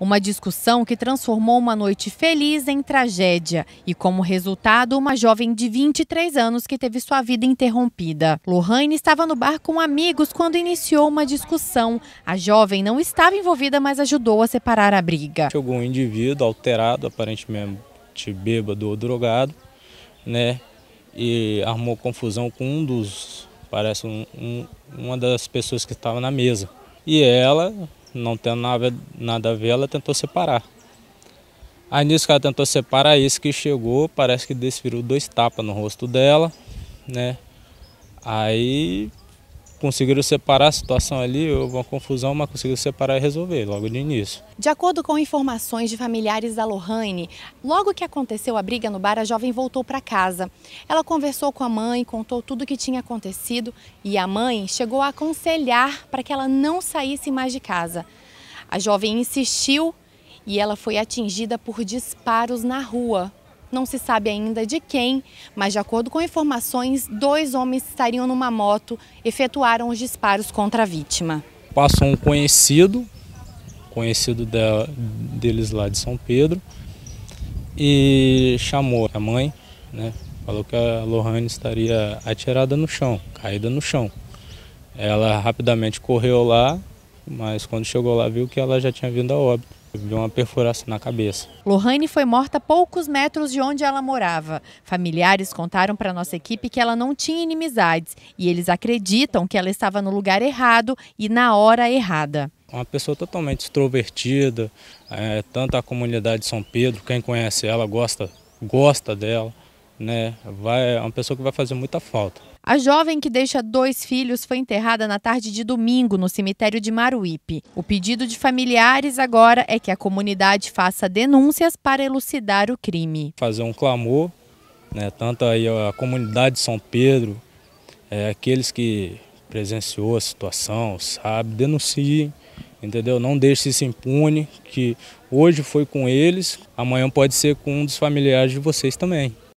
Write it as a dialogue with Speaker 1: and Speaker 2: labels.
Speaker 1: Uma discussão que transformou uma noite feliz em tragédia e, como resultado, uma jovem de 23 anos que teve sua vida interrompida. Lohane estava no bar com amigos quando iniciou uma discussão. A jovem não estava envolvida, mas ajudou a separar
Speaker 2: a briga. Chegou um indivíduo alterado, aparentemente bêbado ou drogado, né? E armou confusão com um dos, parece um, um, uma das pessoas que estava na mesa. E ela não tendo nada, nada a ver, ela tentou separar. Aí nisso que ela tentou separar, é isso que chegou, parece que desferiu dois tapas no rosto dela, né? Aí conseguiram separar a situação ali, houve uma confusão, mas conseguiram separar e resolver logo de início. De
Speaker 1: acordo com informações de familiares da Lohane, logo que aconteceu a briga no bar, a jovem voltou para casa. Ela conversou com a mãe, contou tudo o que tinha acontecido e a mãe chegou a aconselhar para que ela não saísse mais de casa. A jovem insistiu e ela foi atingida por disparos na rua, não se sabe ainda de quem, mas de acordo com informações, dois homens estariam numa moto efetuaram os disparos contra a vítima.
Speaker 2: Passou um conhecido, conhecido deles lá de São Pedro, e chamou a mãe, né? Falou que a Lohane estaria atirada no chão, caída no chão. Ela rapidamente correu lá, mas quando chegou lá viu que ela já tinha vindo a óbito. Deu uma perfuração na cabeça.
Speaker 1: Lohane foi morta poucos metros de onde ela morava. Familiares contaram para nossa equipe que ela não tinha inimizades e eles acreditam que ela estava no lugar errado e na hora errada.
Speaker 2: Uma pessoa totalmente extrovertida, é, tanto a comunidade de São Pedro, quem conhece ela gosta, gosta dela. Né? Vai, é uma pessoa que vai fazer muita falta.
Speaker 1: A jovem que deixa dois filhos foi enterrada na tarde de domingo no cemitério de Maruípe. O pedido de familiares agora é que a comunidade faça denúncias para elucidar o crime.
Speaker 2: Fazer um clamor, né, tanto aí a comunidade de São Pedro, é, aqueles que presenciou a situação, sabe, denunciem, entendeu? Não deixe isso impune, que hoje foi com eles, amanhã pode ser com um dos familiares de vocês também.